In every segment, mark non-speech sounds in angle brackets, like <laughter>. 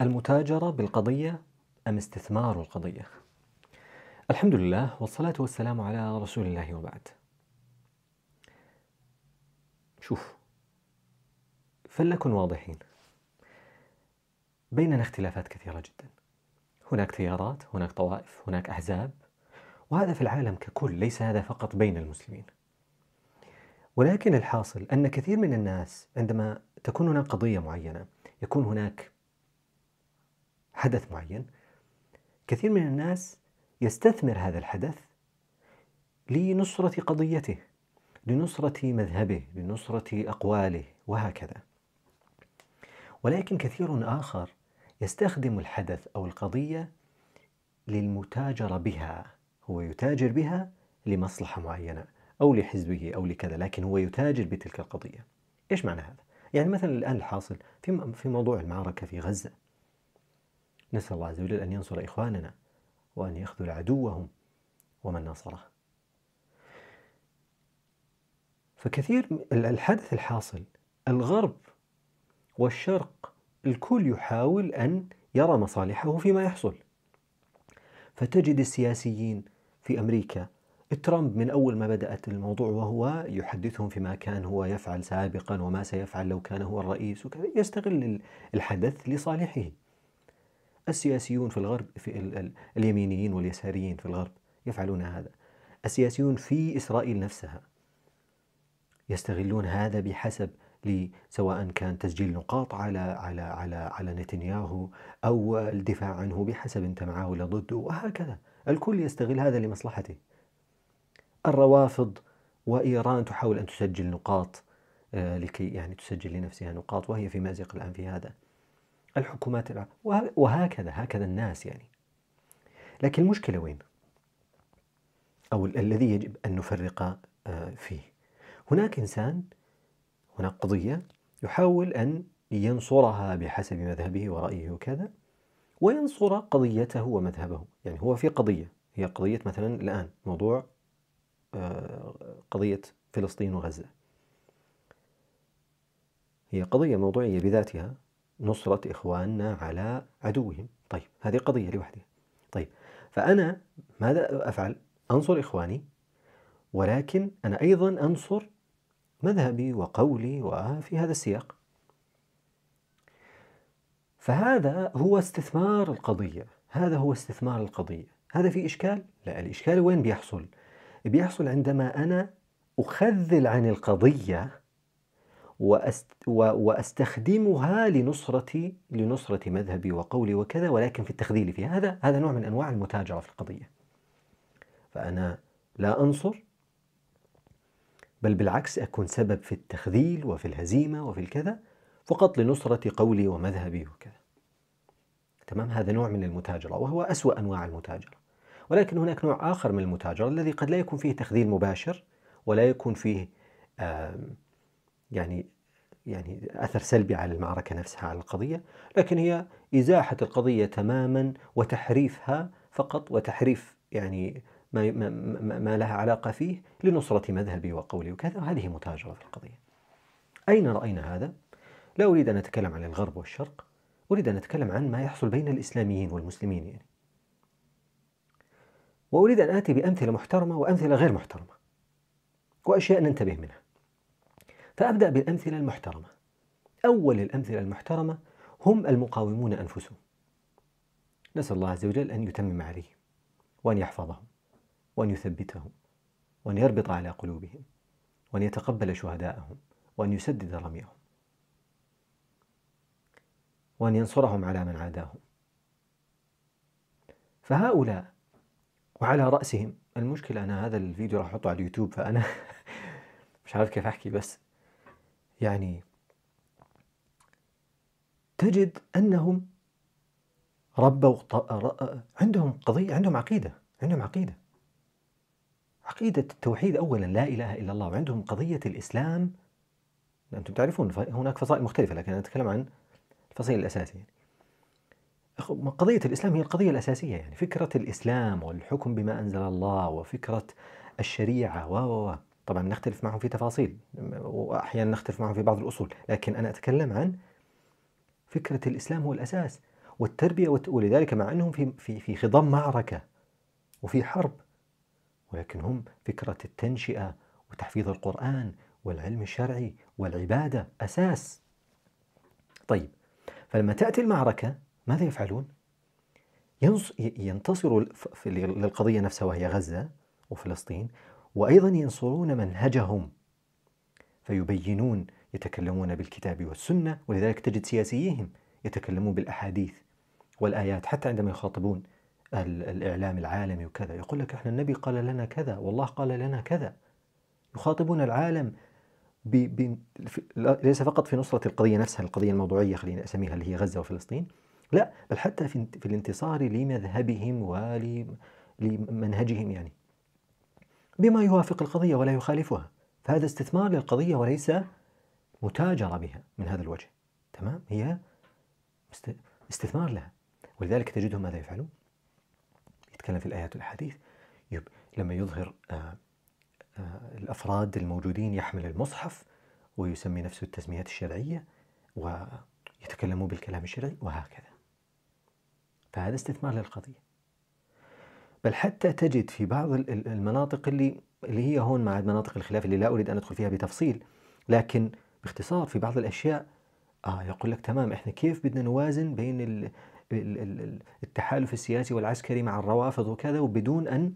المتاجرة بالقضية أم استثمار القضية؟ الحمد لله والصلاة والسلام على رسول الله وبعد. شوف فلنكن واضحين بيننا اختلافات كثيرة جدا هناك تيارات هناك طوائف هناك أحزاب وهذا في العالم ككل ليس هذا فقط بين المسلمين ولكن الحاصل أن كثير من الناس عندما تكون هناك قضية معينة يكون هناك حدث معين كثير من الناس يستثمر هذا الحدث لنصرة قضيته لنصرة مذهبه لنصرة أقواله وهكذا ولكن كثير آخر يستخدم الحدث أو القضية للمتاجرة بها هو يتاجر بها لمصلحة معينة أو لحزبه أو لكذا لكن هو يتاجر بتلك القضية إيش معنى هذا؟ يعني مثلا الآن الحاصل في موضوع المعركة في غزة نسأل الله عز وجل أن ينصر إخواننا وأن يخذل عدوهم ومن ناصره فكثير الحدث الحاصل الغرب والشرق الكل يحاول أن يرى مصالحه فيما يحصل فتجد السياسيين في أمريكا ترامب من أول ما بدأت الموضوع وهو يحدثهم فيما كان هو يفعل سابقا وما سيفعل لو كان هو الرئيس وكذا يستغل الحدث لصالحه السياسيون في الغرب في ال ال اليمينيين واليساريين في الغرب يفعلون هذا السياسيون في إسرائيل نفسها يستغلون هذا بحسب سواء كان تسجيل نقاط على على على على نتنياهو او الدفاع عنه بحسب انت معه ولا ضده وهكذا، الكل يستغل هذا لمصلحته. الروافض وايران تحاول ان تسجل نقاط آه، لكي يعني تسجل لنفسها نقاط وهي في مازق الان في هذا. الحكومات العربية وهكذا هكذا الناس يعني لكن المشكلة وين؟ أو الذي يجب أن نفرق آه، فيه هناك إنسان هناك قضية يحاول أن ينصرها بحسب مذهبه ورأيه وكذا وينصر قضيته ومذهبه يعني هو في قضية هي قضية مثلا الآن موضوع آه، قضية فلسطين وغزة هي قضية موضوعية بذاتها نصرة إخواننا على عدوهم طيب هذه قضية لوحدها طيب فأنا ماذا أفعل أنصر إخواني ولكن أنا أيضا أنصر مذهبي وقولي وفي هذا السياق فهذا هو استثمار القضية هذا هو استثمار القضية هذا في إشكال؟ لا الإشكال وين بيحصل؟ بيحصل عندما أنا أخذل عن القضية واستخدمها لنصرة لنصرة مذهبي وقولي وكذا ولكن في التخذيل فيها هذا هذا نوع من انواع المتاجرة في القضية. فأنا لا أنصر بل بالعكس أكون سبب في التخذيل وفي الهزيمة وفي الكذا فقط لنصرة قولي ومذهبي وكذا تمام هذا نوع من المتاجرة وهو أسوأ أنواع المتاجرة ولكن هناك نوع آخر من المتاجرة الذي قد لا يكون فيه تخذيل مباشر ولا يكون فيه آه يعني يعني اثر سلبي على المعركه نفسها على القضيه، لكن هي ازاحه القضيه تماما وتحريفها فقط وتحريف يعني ما ما, ما لها علاقه فيه لنصره مذهبي وقولي وكذا، وهذه متاجره في القضيه. اين راينا هذا؟ لا اريد ان اتكلم عن الغرب والشرق، اريد ان اتكلم عن ما يحصل بين الاسلاميين والمسلمين يعني. واريد ان اتي بامثله محترمه وامثله غير محترمه. واشياء ننتبه منها. فأبدأ بالأمثلة المحترمة أول الأمثلة المحترمة هم المقاومون أنفسهم نسأل الله عز وجل أن يتمم عليهم وأن يحفظهم وأن يثبتهم وأن يربط على قلوبهم وأن يتقبل شهداءهم وأن يسدد رميهم وأن ينصرهم على من عاداهم فهؤلاء وعلى رأسهم المشكلة أنا هذا الفيديو راح أحطه على اليوتيوب فأنا <laughs> مش عارف كيف أحكي بس يعني تجد انهم ربوا عندهم قضيه عندهم عقيده عندهم عقيده عقيده التوحيد اولا لا اله الا الله وعندهم قضيه الاسلام انتم تعرفون هناك فصائل مختلفه لكن انا اتكلم عن الفصيل الاساسي قضية الإسلام هي القضية الأساسية يعني فكرة الإسلام والحكم بما أنزل الله وفكرة الشريعة و طبعا نختلف معهم في تفاصيل واحيانا نختلف معهم في بعض الاصول لكن انا اتكلم عن فكره الاسلام هو الاساس والتربيه ولذلك مع انهم في في في خضم معركه وفي حرب ولكن هم فكره التنشئه وتحفيظ القران والعلم الشرعي والعباده اساس طيب فلما تاتي المعركه ماذا يفعلون ينتصروا للقضيه نفسها وهي غزه وفلسطين وايضا ينصرون منهجهم فيبينون يتكلمون بالكتاب والسنه ولذلك تجد سياسيهم يتكلمون بالاحاديث والايات حتى عندما يخاطبون الاعلام العالمي وكذا يقول لك احنا النبي قال لنا كذا والله قال لنا كذا يخاطبون العالم ب... بي ليس فقط في نصرة القضية نفسها القضية الموضوعية خلينا أسميها اللي هي غزة وفلسطين لا بل حتى في, في الانتصار لمذهبهم ولمنهجهم يعني بما يوافق القضية ولا يخالفها فهذا استثمار للقضية وليس متاجرة بها من هذا الوجه تمام هي استثمار لها ولذلك تجدهم ماذا يفعلون يتكلم في الآيات يب... لما يظهر آ... آه، آ... آه، الأفراد الموجودين يحمل المصحف ويسمي نفسه التسميات الشرعية ويتكلموا بالكلام الشرعي وهكذا فهذا استثمار للقضية بل حتى تجد في بعض المناطق اللي اللي هي هون مع مناطق الخلاف اللي لا اريد ان ادخل فيها بتفصيل لكن باختصار في بعض الاشياء آه يقول لك تمام احنا كيف بدنا نوازن بين التحالف السياسي والعسكري مع الروافض وكذا وبدون ان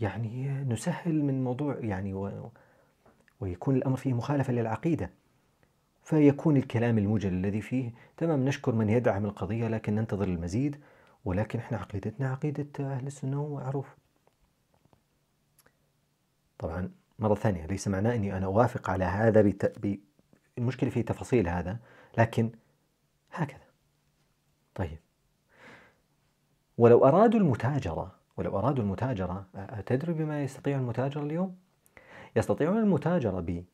يعني نسهل من موضوع يعني ويكون الامر فيه مخالفه للعقيده فيكون الكلام المجل الذي فيه تمام نشكر من يدعم القضيه لكن ننتظر المزيد ولكن احنا عقيدتنا عقيدة أهل السنة ومعروف طبعا مرة ثانية ليس معناه أني أنا أوافق على هذا بت... ب... المشكلة في تفاصيل هذا لكن هكذا طيب ولو أرادوا المتاجرة ولو أرادوا المتاجرة تدري بما يستطيع المتاجر اليوم؟ يستطيعون المتاجرة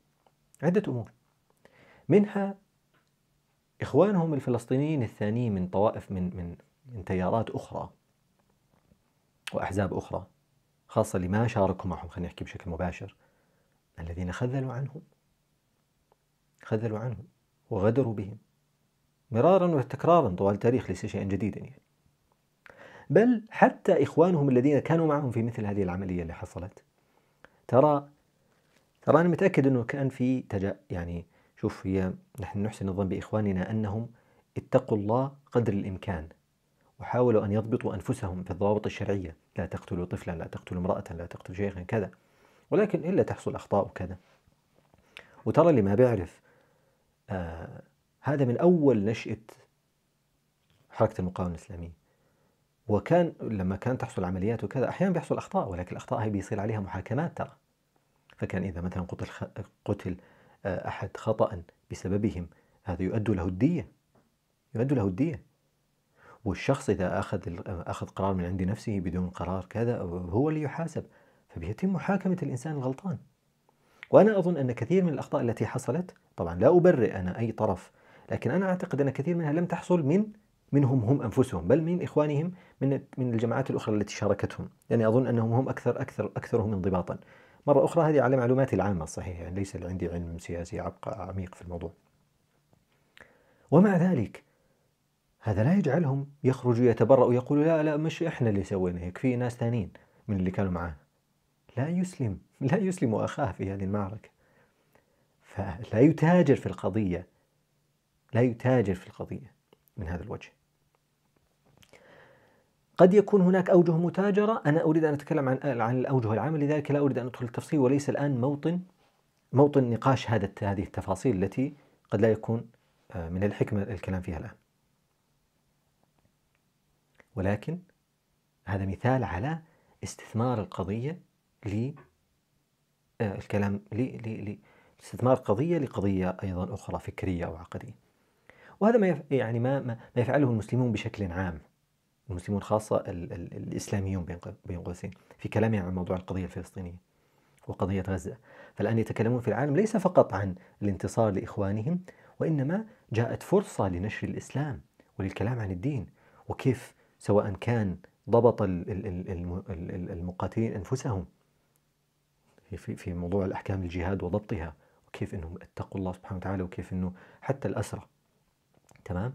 بعدة أمور منها إخوانهم الفلسطينيين الثانيين من طوائف من من من تيارات أخرى وأحزاب أخرى خاصة اللي ما شاركوا معهم خلينا نحكي بشكل مباشر الذين خذلوا عنهم خذلوا عنهم وغدروا بهم مرارا وتكرارا طوال التاريخ ليس شيئا جديدا يعني بل حتى إخوانهم الذين كانوا معهم في مثل هذه العملية اللي حصلت ترى ترى أنا متأكد أنه كان في تجا يعني شوف هي نحن نحسن الظن بإخواننا أنهم اتقوا الله قدر الإمكان وحاولوا أن يضبطوا أنفسهم في الضوابط الشرعية لا تقتلوا طفلا لا تقتلوا امرأة لا تقتلوا شيخا كذا ولكن إلا تحصل أخطاء وكذا وترى اللي ما بيعرف آه هذا من أول نشأة حركة المقاومة الإسلامية وكان لما كان تحصل عمليات وكذا أحيانا بيحصل أخطاء ولكن الأخطاء هي بيصير عليها محاكمات ترى فكان إذا مثلا قتل خ... قتل آه، أحد خطأ بسببهم هذا يؤدي له الدية يؤدي له الدية والشخص إذا أخذ أخذ قرار من عند نفسه بدون قرار كذا هو اللي يحاسب فبيتم محاكمة الإنسان الغلطان وأنا أظن أن كثير من الأخطاء التي حصلت طبعا لا أبرئ أنا أي طرف لكن أنا أعتقد أن كثير منها لم تحصل من منهم هم أنفسهم بل من إخوانهم من من الجماعات الأخرى التي شاركتهم لأني يعني أظن أنهم هم أكثر أكثر أكثرهم انضباطا مرة أخرى هذه على معلوماتي العامة صحيح يعني ليس عندي علم سياسي عميق في الموضوع ومع ذلك هذا لا يجعلهم يخرجوا يتبرأوا ويقولوا لا لا مش احنا اللي سوينا هيك في ناس ثانيين من اللي كانوا معاه لا يسلم لا يسلم اخاه في هذه المعركه فلا يتاجر في القضيه لا يتاجر في القضيه من هذا الوجه قد يكون هناك أوجه متاجرة أنا أريد أن أتكلم عن عن الأوجه العامة لذلك لا أريد أن أدخل التفصيل وليس الآن موطن موطن نقاش هذا هذه التفاصيل التي قد لا يكون آه، من الحكمة الكلام فيها الآن ولكن هذا مثال على استثمار القضية للكلام آه، استثمار قضية لقضية أيضا أخرى فكرية أو عقدية وهذا ما يعني ما ما يفعله المسلمون بشكل عام المسلمون خاصة ال ال الإسلاميون بين قوسين في كلامهم عن موضوع القضية الفلسطينية وقضية غزة فالآن يتكلمون في العالم ليس فقط عن الانتصار لإخوانهم وإنما جاءت فرصة لنشر الإسلام وللكلام عن الدين وكيف سواء كان ضبط المقاتلين أنفسهم في موضوع الأحكام الجهاد وضبطها وكيف أنهم اتقوا الله سبحانه وتعالى وكيف أنه حتى الاسرى تمام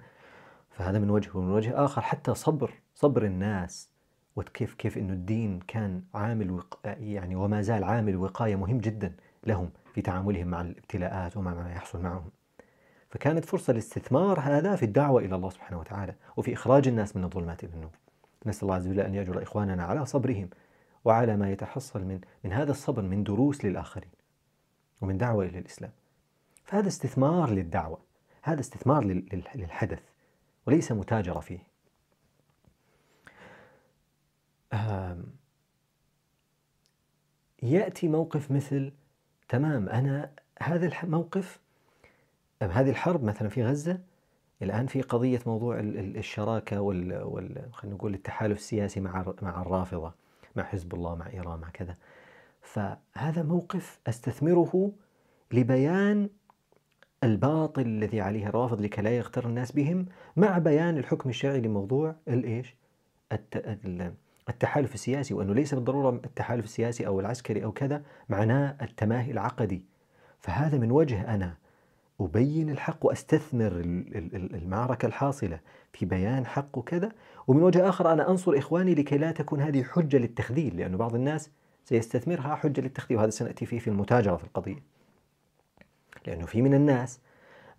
فهذا من وجه ومن وجه آخر حتى صبر صبر الناس وكيف كيف أنه الدين كان عامل وق... يعني وما زال عامل وقاية مهم جدا لهم في تعاملهم مع الابتلاءات وما ما يحصل معهم فكانت فرصة لاستثمار هذا في الدعوة إلى الله سبحانه وتعالى وفي إخراج الناس من الظلمات إلى النور نسأل الله عز وجل أن يجر إخواننا على صبرهم وعلى ما يتحصل من من هذا الصبر من دروس للآخرين ومن دعوة إلى الإسلام فهذا استثمار للدعوة هذا استثمار للحدث وليس متاجرة فيه يأتي موقف مثل تمام أنا هذا الموقف أم هذه الحرب مثلا في غزة الآن في قضية موضوع الشراكة وال, وال... خلينا نقول التحالف السياسي مع مع الرافضة مع حزب الله مع إيران مع كذا فهذا موقف أستثمره لبيان الباطل الذي عليه الرافض لكي لا يغتر الناس بهم مع بيان الحكم الشرعي لموضوع الايش؟ التحالف السياسي وانه ليس بالضروره التحالف السياسي او العسكري او كذا معناه التماهي العقدي فهذا من وجه انا أبين الحق وأستثمر المعركة الحاصلة في بيان حق وكذا ومن وجه آخر أنا أنصر إخواني لكي لا تكون هذه حجة للتخذيل لأن بعض الناس سيستثمرها حجة للتخذيل وهذا سنأتي فيه في المتاجرة في القضية لأنه في من الناس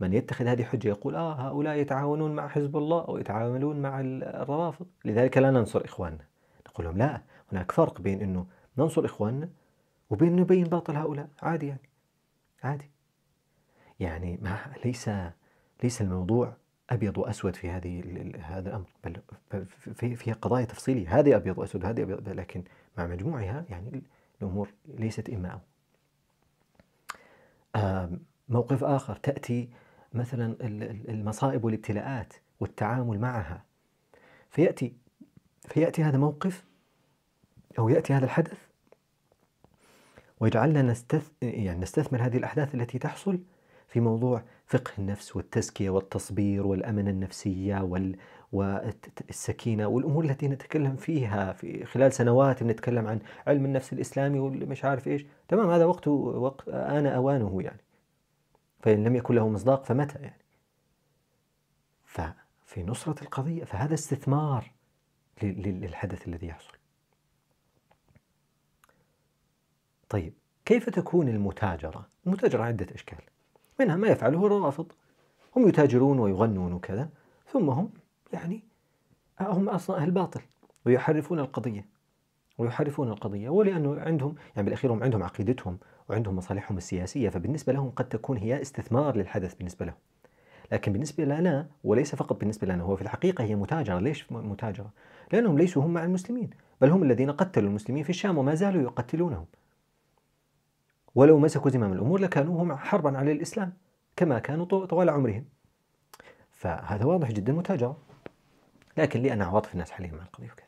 من يتخذ هذه حجة يقول آه هؤلاء يتعاونون مع حزب الله أو يتعاملون مع الروافض لذلك لا ننصر إخواننا نقول لهم لا هناك فرق بين أنه ننصر إخواننا وبين نبين باطل هؤلاء عادي يعني عادي يعني ما ليس ليس الموضوع ابيض واسود في هذه هذا الامر بل في في قضايا تفصيليه هذه ابيض واسود هذه أبيض لكن مع مجموعها يعني الامور ليست اما او موقف اخر تاتي مثلا المصائب والابتلاءات والتعامل معها فياتي فياتي هذا موقف او ياتي هذا الحدث ويجعلنا نستث... يعني نستثمر هذه الاحداث التي تحصل في موضوع فقه النفس والتزكية والتصبير والأمن النفسية وال والسكينة والأمور التي نتكلم فيها في خلال سنوات نتكلم عن علم النفس الإسلامي والمش عارف إيش تمام هذا وقته وقت آن أوانه يعني فإن لم يكن له مصداق فمتى يعني ففي نصرة القضية فهذا استثمار للحدث الذي يحصل طيب كيف تكون المتاجرة؟ المتاجرة عدة أشكال منها ما يفعله الروافض هم يتاجرون ويغنون وكذا ثم هم يعني هم أصلا أهل باطل ويحرفون القضية ويحرفون القضية ولأنه عندهم يعني بالأخير هم عندهم عقيدتهم وعندهم مصالحهم السياسية فبالنسبة لهم قد تكون هي استثمار للحدث بالنسبة لهم لكن بالنسبة لنا وليس فقط بالنسبة لنا هو في الحقيقة هي متاجرة ليش متاجرة؟ لأنهم ليسوا هم مع المسلمين بل هم الذين قتلوا المسلمين في الشام وما زالوا يقتلونهم ولو مسكوا زمام الأمور لكانوا هم حربا على الإسلام كما كانوا طوال عمرهم فهذا واضح جدا متاجرة لكن لأن عواطف الناس حاليا مع القضية وكذا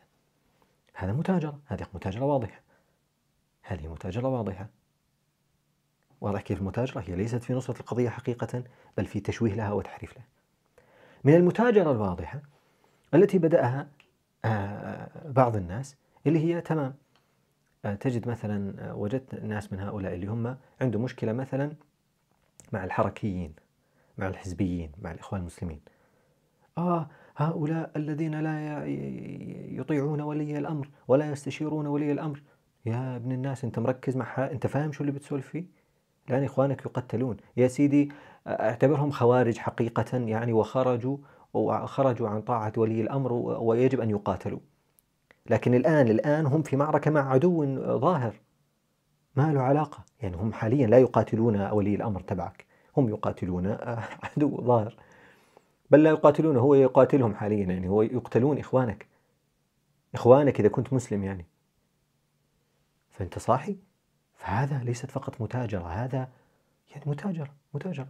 هذا متاجرة هذه متاجرة واضحة هذه متاجرة واضحة واضح كيف المتاجرة هي ليست في نصرة القضية حقيقة بل في تشويه لها وتحريف لها من المتاجرة الواضحة التي بدأها آه، بعض الناس اللي هي تمام آه، تجد مثلا آه، وجدت ناس من هؤلاء اللي هم عنده مشكلة مثلا مع الحركيين مع الحزبيين مع الإخوان المسلمين آه هؤلاء الذين لا يطيعون ولي الأمر ولا يستشيرون ولي الأمر يا ابن الناس أنت مركز معها أنت فاهم شو اللي بتسولف فيه الآن إخوانك يقتلون يا سيدي آه، اعتبرهم خوارج حقيقة يعني وخرجوا وخرجوا عن طاعة ولي الأمر ويجب أن يقاتلوا لكن الآن الآن هم في معركة مع عدو ظاهر ما له علاقة يعني هم حاليا لا يقاتلون ولي الأمر تبعك هم يقاتلون <laughs> عدو ظاهر بل لا يقاتلون هو يقاتلهم حاليا يعني هو يقتلون إخوانك إخوانك إذا كنت مسلم يعني فأنت صاحي فهذا ليست فقط متاجرة هذا يعني متاجرة متاجرة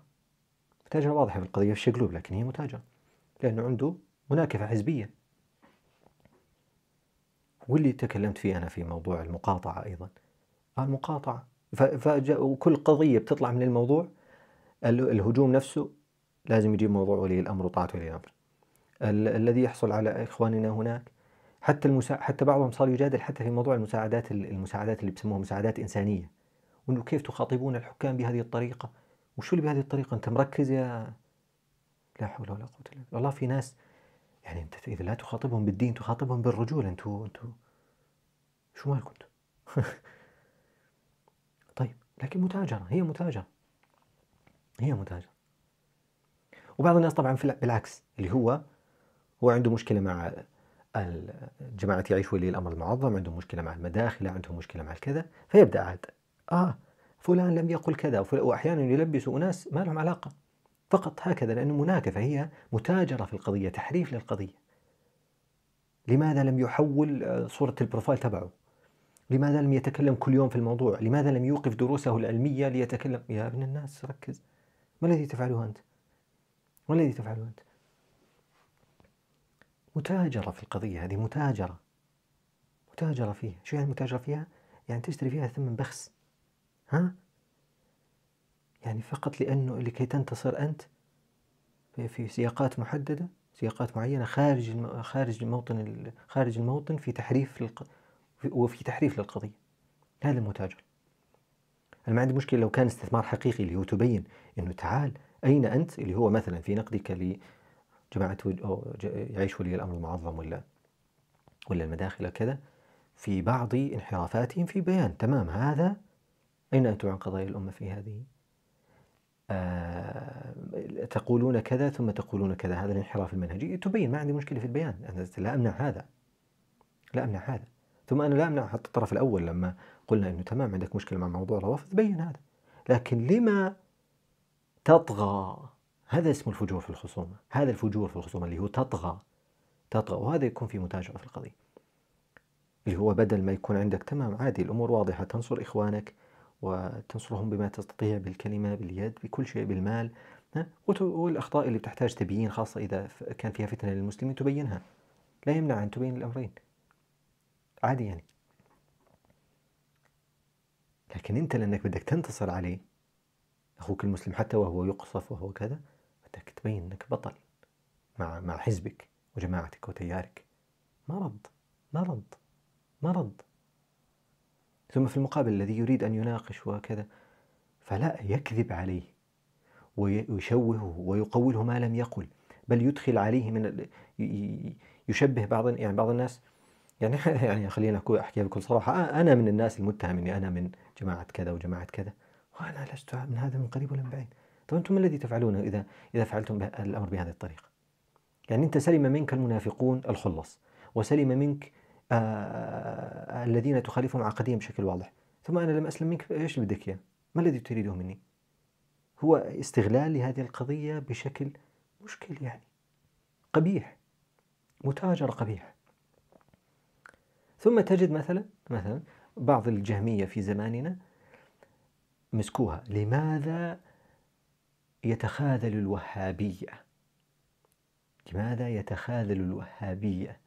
متاجرة واضحة في القضية في الشقلوب لكن هي متاجرة لأنه عنده مناكفة حزبية واللي تكلمت فيه أنا في موضوع المقاطعة أيضا المقاطعة وكل قضية بتطلع من الموضوع الهجوم نفسه لازم يجيب موضوع ولي الأمر وطاعة ولي الأمر ال- الذي يحصل على إخواننا هناك حتى المسا... حتى بعضهم صار يجادل حتى في موضوع المساعدات المساعدات اللي بسموها مساعدات إنسانية وأنه كيف تخاطبون الحكام بهذه الطريقة وشو اللي بهذه الطريقة أنت مركز يا لا حول ولا قوة إلا بالله والله في ناس يعني انت اذا لا تخاطبهم بالدين تخاطبهم بالرجوله انتوا انتوا شو مالكم انتوا؟ <laughs> طيب لكن متاجره هي متاجره هي متاجره وبعض الناس طبعا بالعكس اللي هو هو عنده مشكله مع جماعة يعيش ولي الأمر المعظم عندهم مشكلة مع المداخلة عندهم مشكلة مع الكذا فيبدأ عاد آه فلان لم يقل كذا وأحيانا يلبسوا أناس ما لهم علاقة فقط هكذا لأن مناكفة هي متاجرة في القضية تحريف للقضية لماذا لم يحول آه، صورة البروفايل تبعه لماذا لم يتكلم كل يوم في الموضوع لماذا لم يوقف دروسه العلمية ليتكلم يا ابن الناس ركز ما الذي تفعله أنت ما الذي تفعله أنت متاجرة في القضية هذه متاجرة متاجرة فيها شو يعني متاجرة فيها يعني تشتري فيها ثمن بخس ها يعني فقط لأنه لكي تنتصر أنت في سياقات محددة سياقات معينة خارج الم... خارج الموطن خارج الموطن في تحريف للق... وفي تحريف للقضية هذا المتاجر أنا ما عندي مشكلة لو كان استثمار حقيقي اللي هو تبين أنه تعال أين أنت اللي هو مثلا في نقدك لجماعة أو يعيش ولي الأمر المعظم ولا ولا المداخل كذا في بعض انحرافاتهم في بيان تمام هذا أين أنتم عن قضايا الأمة في هذه آه، تقولون كذا ثم تقولون كذا هذا الانحراف المنهجي تبين ما عندي مشكلة في البيان أنا لا أمنع هذا لا أمنع هذا ثم أنا لا أمنع حتى الطرف الأول لما قلنا أنه تمام عندك مشكلة مع موضوع الروافض بين هذا لكن لما تطغى هذا اسمه الفجور في الخصومة هذا الفجور في الخصومة اللي هو تطغى تطغى وهذا يكون في متاجرة في القضية اللي هو بدل ما يكون عندك تمام عادي الأمور واضحة تنصر إخوانك وتنصرهم بما تستطيع بالكلمة باليد بكل شيء بالمال والأخطاء اللي بتحتاج تبيين خاصة إذا كان فيها فتنة للمسلمين تبينها لا يمنع أن تبين الأمرين عادي يعني لكن أنت لأنك بدك تنتصر عليه أخوك المسلم حتى وهو يقصف وهو كذا بدك تبين أنك بطل مع مع حزبك وجماعتك وتيارك مرض مرض مرض ثم في المقابل الذي يريد أن يناقش وكذا فلا يكذب عليه ويشوهه ويقوله ما لم يقل بل يدخل عليه من يشبه بعض يعني بعض الناس يعني <laughs> يعني خلينا احكي احكيها بكل صراحه انا من الناس المتهم اني انا من جماعه كذا وجماعه كذا وانا لست من هذا من قريب ولا من بعيد طيب انتم ما الذي تفعلونه اذا اذا فعلتم الامر بهذه الطريقه يعني انت سلم منك المنافقون الخلص وسلم منك آه، الذين تخالفهم عقديا بشكل واضح ثم أنا لم أسلم منك إيش بدك إياه ما الذي تريده مني هو استغلال لهذه القضية بشكل مشكل يعني قبيح متاجرة قبيحة ثم تجد مثلا مثلا بعض الجهمية في زماننا مسكوها لماذا يتخاذل الوهابية لماذا يتخاذل الوهابية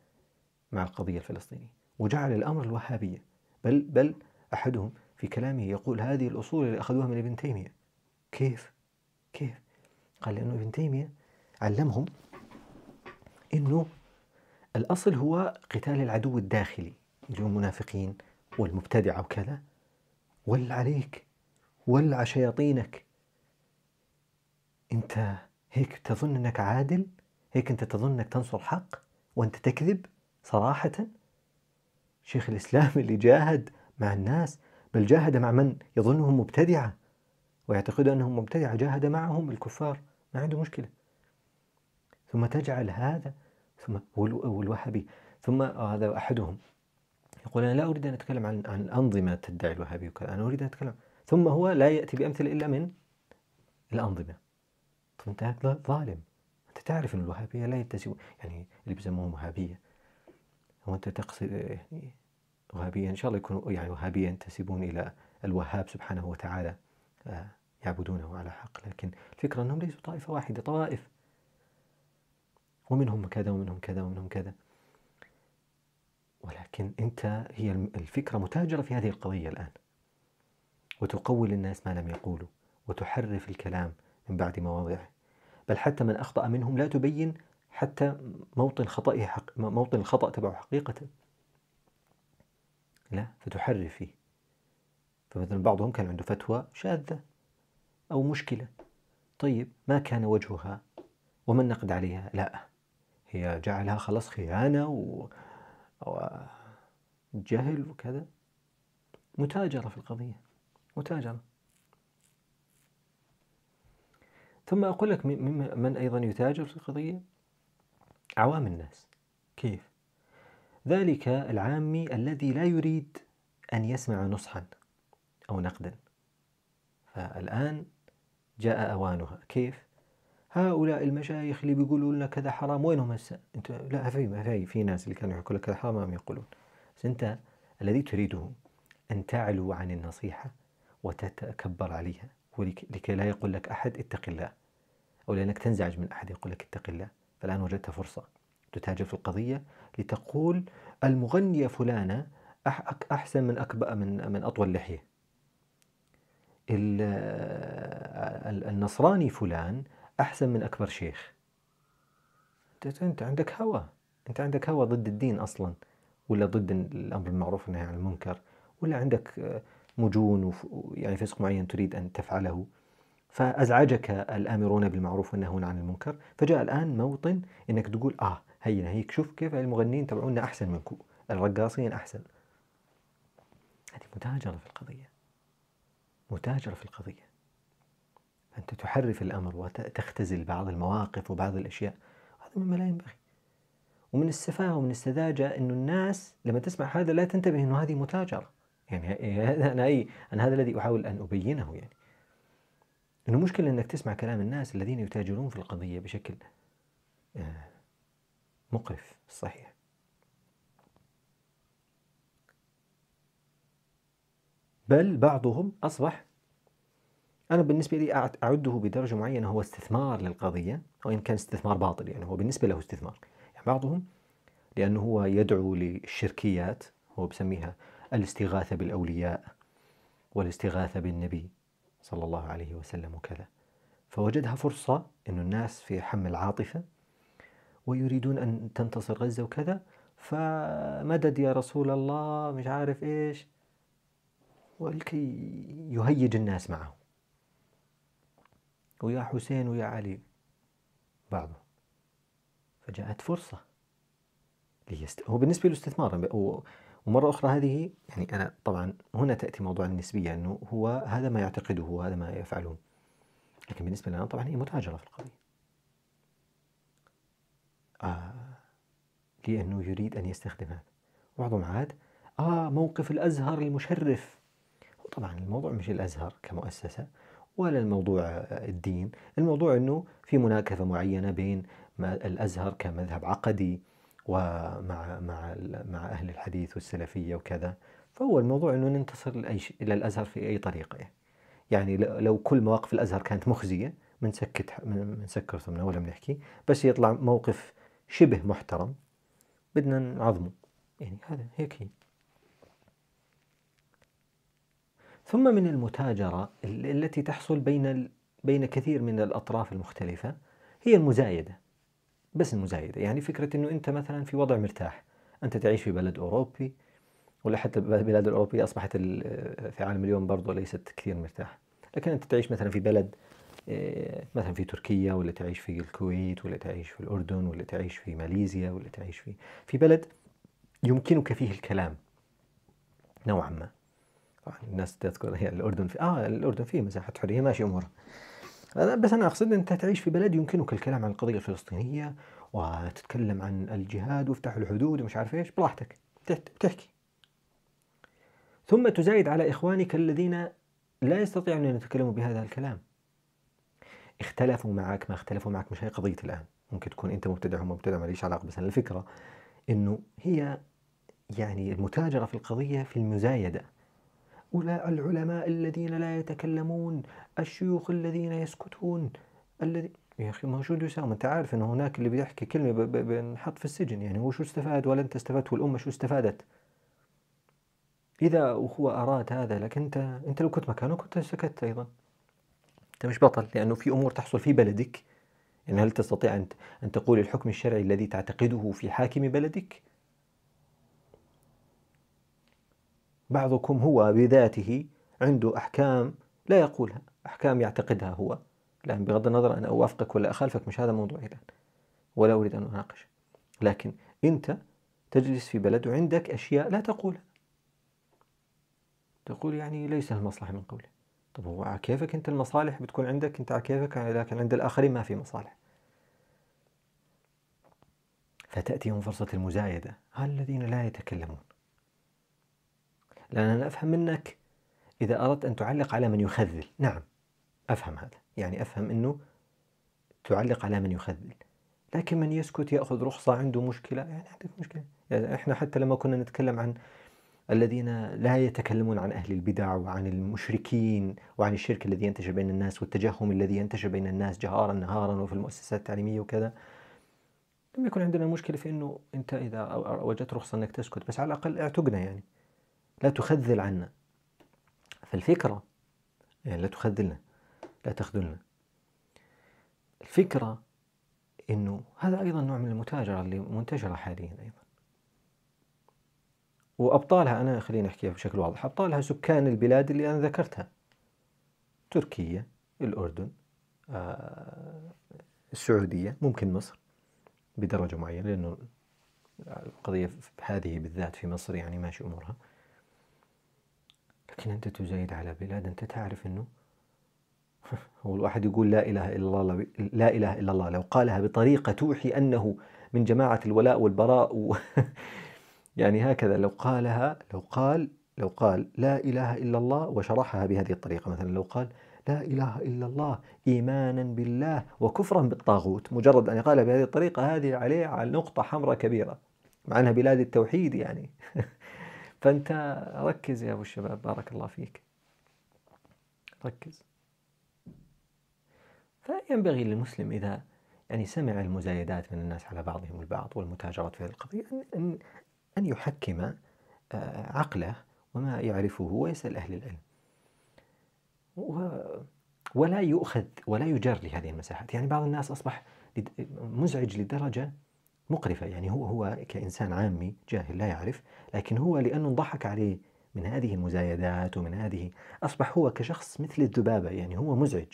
مع القضية الفلسطينية وجعل الأمر الوهابية بل بل أحدهم في كلامه يقول هذه الأصول اللي أخذوها من ابن تيمية كيف؟ كيف؟ قال لأنه ابن تيمية علمهم أنه الأصل هو قتال العدو الداخلي اللي هم المنافقين والمبتدعة وكذا ول عليك ولع شياطينك أنت هيك تظن أنك عادل هيك أنت تظن أنك تنصر حق وأنت تكذب صراحة شيخ الإسلام <laughs> اللي جاهد مع الناس بل جاهد مع من يظنهم مبتدعة ويعتقد أنهم مبتدعة جاهد معهم الكفار ما عنده مشكلة ثم تجعل هذا ثم والوهابي ثم آه، هذا أحدهم يقول أنا لا أريد أن أتكلم عن عن أنظمة تدعي الوهابي وكذا أنا أريد أن أتكلم ثم هو لا يأتي بأمثلة إلا من الأنظمة طب أنت ظالم أنت تعرف أن الوهابية لا يتسوى يعني اللي بيسموهم وهابية وأنت تقصد يعني آه، وهابية إن شاء الله يكونوا يعني وهابية ينتسبون إلى الوهاب سبحانه وتعالى آه، يعبدونه على حق لكن الفكرة أنهم ليسوا طائفة واحدة طوائف ومنهم كذا ومنهم كذا ومنهم كذا ولكن أنت هي الفكرة متاجرة في هذه القضية الآن وتقول للناس ما لم يقولوا وتحرف الكلام من بعد مواضعه بل حتى من أخطأ منهم لا تبين حتى موطن خطئه حق موطن الخطأ تبعه حقيقة لا فتحرر فيه فمثلا بعضهم كان عنده فتوى شاذة أو مشكلة طيب ما كان وجهها وما النقد عليها لا هي جعلها خلاص خيانة و... جهل وكذا متاجرة في القضية متاجرة ثم أقول لك من أيضا يتاجر في القضية عوام الناس كيف؟ ذلك العامي الذي لا يريد أن يسمع نصحا أو نقدا فالآن جاء أوانها كيف؟ هؤلاء المشايخ اللي بيقولوا لنا كذا حرام وينهم هسه؟ انت لا في في في ناس اللي كانوا يحكوا لك كذا حرام ما يقولون بس انت الذي تريده ان تعلو عن النصيحه وتتكبر عليها ولكي لا يقول لك احد اتق الله او لانك تنزعج من احد يقول لك اتق الله فالآن وجدت فرصة تتاجر في القضية لتقول المغنية فلانة أحسن من أكبأ من من أطول لحية النصراني فلان أحسن من أكبر شيخ أنت عندك هوى أنت عندك هوى ضد الدين أصلا ولا ضد الأمر المعروف والنهي عن المنكر ولا عندك مجون يعني فسق معين تريد أن تفعله فأزعجك الآمرون بالمعروف والنهون عن المنكر فجاء الآن موطن أنك تقول آه هي هيك شوف كيف المغنيين تبعونا أحسن منكم الرقاصين أحسن هذه متاجرة في القضية متاجرة في القضية أنت تحرف الأمر وتختزل بعض المواقف وبعض الأشياء هذا مما لا ينبغي ومن السفاهة ومن السذاجة انه الناس لما تسمع هذا لا تنتبه أنه هذه متاجرة يعني أنا أي أنا هذا الذي أحاول أن أبينه يعني انه مشكلة أنك تسمع كلام الناس الذين يتاجرون في القضية بشكل آه، مقرف صحيح بل بعضهم أصبح أنا بالنسبة لي أعده بدرجة معينة هو استثمار للقضية وإن كان استثمار باطل يعني هو بالنسبة له استثمار يعني بعضهم لأنه هو يدعو للشركيات هو بسميها الاستغاثة بالأولياء والاستغاثة بالنبي صلى الله عليه وسلم وكذا فوجدها فرصة أن الناس في حم العاطفة ويريدون أن تنتصر غزة وكذا فمدد يا رسول الله مش عارف إيش ولكي يهيج الناس معه ويا حسين ويا علي بعضهم فجاءت فرصة ليست هو بالنسبة له استثمار ومرة أخرى هذه يعني أنا طبعا هنا تأتي موضوع النسبية أنه هو هذا ما يعتقده وهذا ما يفعله لكن بالنسبة لنا طبعا هي متاجرة في القضية آه لأنه يريد أن يستخدم هذا بعضهم عاد آه موقف الأزهر المشرف طبعا الموضوع مش الأزهر كمؤسسة ولا الموضوع الدين الموضوع أنه في مناكفة معينة بين الأزهر كمذهب عقدي ومع مع مع اهل الحديث والسلفيه وكذا فهو الموضوع انه ننتصر لاي شيء للازهر في اي طريقه يعني لو كل مواقف الازهر كانت مخزيه بنسكت بنسكر ثمنا ولا بنحكي بس يطلع موقف شبه محترم بدنا نعظمه يعني هذا هيك هي ثم من المتاجرة التي تحصل بين بين كثير من الأطراف المختلفة هي المزايدة بس المزايده يعني فكره انه انت مثلا في وضع مرتاح انت تعيش في بلد اوروبي ولا حتى البلاد الاوروبيه اصبحت في عالم اليوم برضه ليست كثير مرتاح لكن انت تعيش مثلا في بلد آه، مثلا في تركيا ولا تعيش في الكويت ولا تعيش في الاردن ولا تعيش في ماليزيا ولا تعيش في في بلد يمكنك فيه الكلام نوعا ما طبعا الناس تذكر هي الاردن في اه الاردن فيه مساحه حريه ماشي امورها آه، بس أنا أقصد أنت تعيش في بلد يمكنك الكلام عن القضية الفلسطينية وتتكلم عن الجهاد وافتحوا الحدود ومش عارف إيش براحتك تحكي ثم تزايد على إخوانك الذين لا يستطيعون أن يتكلموا بهذا الكلام اختلفوا معك ما اختلفوا معك مش هي قضية الآن ممكن تكون أنت مبتدع هم مبتدع ما ليش علاقة بس الفكرة أنه هي يعني المتاجرة في القضية في المزايدة العلماء الذين لا يتكلمون الشيوخ الذين يسكتون الذي يا أخي موجود وسام أنت عارف انه هناك اللي بيحكي كلمة بنحط في السجن يعني هو شو استفاد ولا أنت استفدت والأمة شو استفادت إذا هو أراد هذا لكن أنت أنت لو كنت مكانه كنت سكت أيضا أنت مش بطل لأنه في أمور تحصل في بلدك يعني هل تستطيع ان أن تقول الحكم الشرعي الذي تعتقده في حاكم بلدك بعضكم هو بذاته عنده أحكام لا يقولها أحكام يعتقدها هو الآن بغض النظر أنا أوافقك ولا أخالفك مش هذا موضوعي الآن ولا أريد أن أناقش لكن أنت تجلس في بلد وعندك أشياء لا تقولها تقول يعني ليس المصلحة من قوله طب هو على كيفك أنت المصالح بتكون عندك أنت على كيفك لكن عند الآخرين ما في مصالح فتأتيهم فرصة المزايدة الذين لا يتكلمون لأن أنا أفهم منك إذا أردت أن تعلق على من يخذل نعم أفهم هذا يعني أفهم أنه تعلق على من يخذل لكن من يسكت يأخذ رخصة عنده مشكلة يعني عندك مشكلة يعني إحنا حتى لما كنا نتكلم عن الذين لا يتكلمون عن أهل البدع وعن المشركين وعن الشرك الذي ينتشر بين الناس والتجهم الذي ينتشر بين الناس جهارا نهارا وفي المؤسسات التعليمية وكذا لم يكن عندنا مشكلة في أنه أنت إذا وجدت رخصة أنك تسكت بس على الأقل اعتقنا يعني لا تخذل عنا فالفكرة يعني لا تخذلنا لا تخذلنا الفكرة أنه هذا أيضا نوع من المتاجرة اللي منتشرة حاليا أيضا وأبطالها أنا خليني أحكيها بشكل واضح أبطالها سكان البلاد اللي أنا ذكرتها تركيا الأردن آه، السعودية ممكن مصر بدرجة معينة لأنه القضية هذه بالذات في مصر يعني ماشي أمورها لكن أنت تزايد على بلاد أنت تعرف أنه <laughs> هو الواحد يقول لا إله إلا الله لا إله إلا الله لو قالها بطريقة توحي أنه من جماعة الولاء والبراء و <laughs> يعني هكذا لو قالها لو قال لو قال لا إله إلا الله وشرحها بهذه الطريقة مثلا لو قال لا إله إلا الله إيمانا بالله وكفرا بالطاغوت مجرد أن قال بهذه الطريقة هذه عليه على نقطة حمراء كبيرة مع أنها بلاد التوحيد يعني <laughs> فأنت ركز يا أبو الشباب بارك الله فيك ركز فينبغي للمسلم إذا يعني سمع المزايدات من الناس على بعضهم البعض والمتاجرة في هذه القضية أن أن يحكم آه، عقله وما يعرفه ويسأل أهل العلم ولا يؤخذ ولا يجر لهذه المساحات يعني بعض الناس أصبح مزعج لدرجة مقرفة يعني هو هو كإنسان عامي جاهل لا يعرف لكن هو لأنه انضحك عليه من هذه المزايدات ومن هذه أصبح هو كشخص مثل الذبابة يعني هو مزعج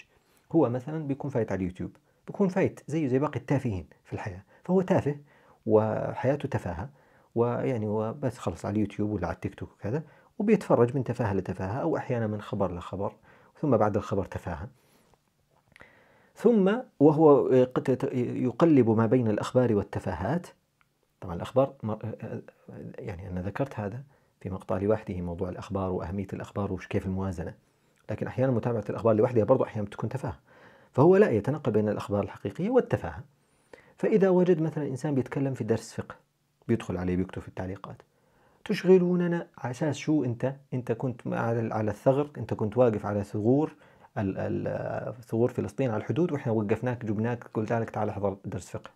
هو مثلا بيكون فايت على اليوتيوب بيكون فايت زيه زي باقي التافهين في الحياة فهو تافه وحياته تفاهة ويعني وبس خلص على اليوتيوب ولا على التيك توك وكذا وبيتفرج من تفاهة لتفاهة أو أحيانا من خبر لخبر ثم بعد الخبر تفاهة ثم وهو يقلب ما بين الأخبار والتفاهات طبعا الأخبار آه، يعني أنا ذكرت هذا في مقطع لوحده موضوع الأخبار وأهمية الأخبار وكيف الموازنة لكن أحيانا متابعة الأخبار لوحدها برضو أحيانا تكون تفاهة فهو لا يتنقل بين الأخبار الحقيقية والتفاهة فإذا وجد مثلا إنسان بيتكلم في درس فقه بيدخل عليه بيكتب في التعليقات تشغلوننا على أساس شو أنت أنت كنت على الثغر أنت كنت واقف على ثغور ثغور فلسطين على الحدود واحنا وقفناك جبناك قلت لك تعال احضر درس فقه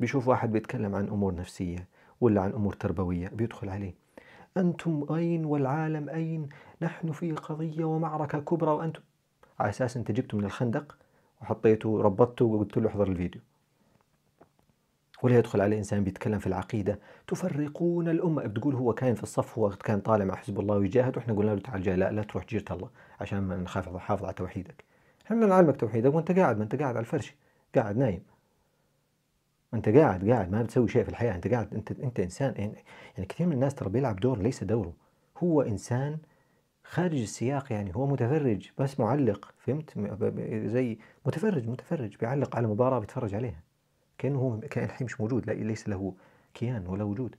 بيشوف واحد بيتكلم عن امور نفسيه ولا عن امور تربويه بيدخل عليه انتم اين والعالم اين نحن في قضيه ومعركه كبرى وانتم على اساس انت جبته من الخندق وحطيته ربطته وقلت له احضر الفيديو ولا يدخل على انسان بيتكلم في العقيده تفرقون الامه بتقول هو كان في الصف هو كان طالع مع حزب الله ويجاهد واحنا قلنا له تعال جاي لا لا تروح جيره الله عشان ما نخاف حافظ على توحيدك احنا نعلمك توحيدك وانت قاعد ما انت قاعد على الفرش قاعد نايم انت قاعد قاعد ما بتسوي شيء في الحياه انت قاعد انت انت انسان يعني, يعني كثير من الناس ترى بيلعب دور ليس دوره هو انسان خارج السياق يعني هو متفرج بس معلق فهمت زي متفرج متفرج بيعلق على مباراه بيتفرج عليها كأنه هو كائن حي مش موجود لا ليس له كيان ولا وجود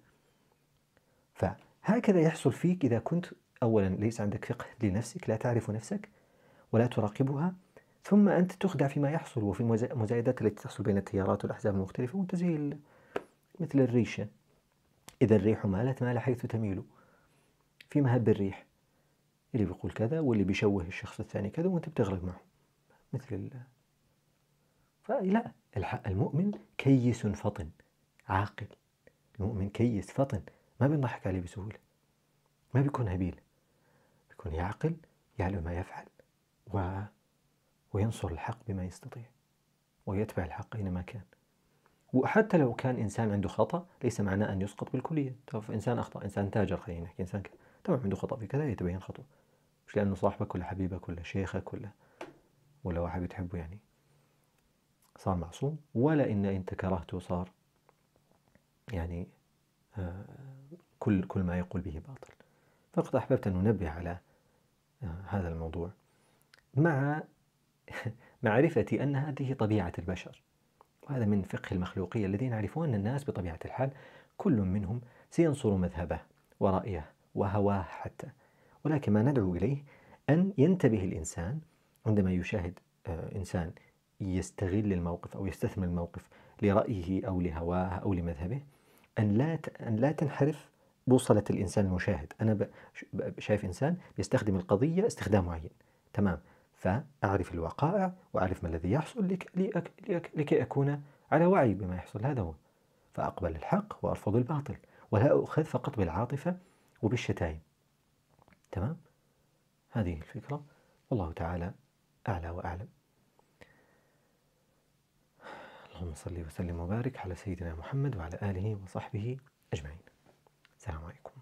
فهكذا يحصل فيك إذا كنت أولا ليس عندك فقه لنفسك لا تعرف نفسك ولا تراقبها ثم أنت تخدع فيما يحصل وفي المزايدات التي تحصل بين التيارات والأحزاب المختلفة وأنت زي مثل الريشة إذا الريح مالت مال حيث تميل في مهب الريح اللي بيقول كذا واللي بيشوه الشخص الثاني كذا وأنت بتغرق معه مثل لا المؤمن كيس فطن عاقل المؤمن كيس فطن ما بنضحك عليه بسهولة ما بيكون هبيل بيكون يعقل يعلم ما يفعل و... وينصر الحق بما يستطيع ويتبع الحق أينما كان وحتى لو كان إنسان عنده خطأ ليس معناه أن يسقط بالكلية طيب إنسان أخطأ إنسان تاجر خلينا نحكي إنسان ك... طبعا عنده خطأ في كذا يتبين خطأ مش لأنه صاحبك ولا حبيبك ولا شيخك ولا ولا واحد بتحبه يعني صار معصوم ولا ان انت كرهته صار يعني آه، كل كل ما يقول به باطل فقط احببت ان انبه على آه، هذا الموضوع مع <laughs> معرفتي ان هذه طبيعه البشر وهذا من فقه المخلوقيه الذين يعرفون الناس بطبيعه الحال كل منهم سينصر مذهبه ورأيه وهواه حتى ولكن ما ندعو إليه أن ينتبه الإنسان عندما يشاهد آه، إنسان يستغل الموقف أو يستثمر الموقف لرأيه أو لهواه أو لمذهبه أن لا أن لا تنحرف بوصلة الإنسان المشاهد أنا شايف إنسان بيستخدم القضية استخدام معين تمام فأعرف الوقائع وأعرف ما الذي يحصل لك لك لك لكي أكون على وعي بما يحصل هذا هو فأقبل الحق وأرفض الباطل ولا أؤخذ فقط بالعاطفة وبالشتايم تمام هذه الفكرة والله تعالى أعلى وأعلم اللهم صل وسلم وبارك على سيدنا محمد وعلى آله وصحبه أجمعين السلام عليكم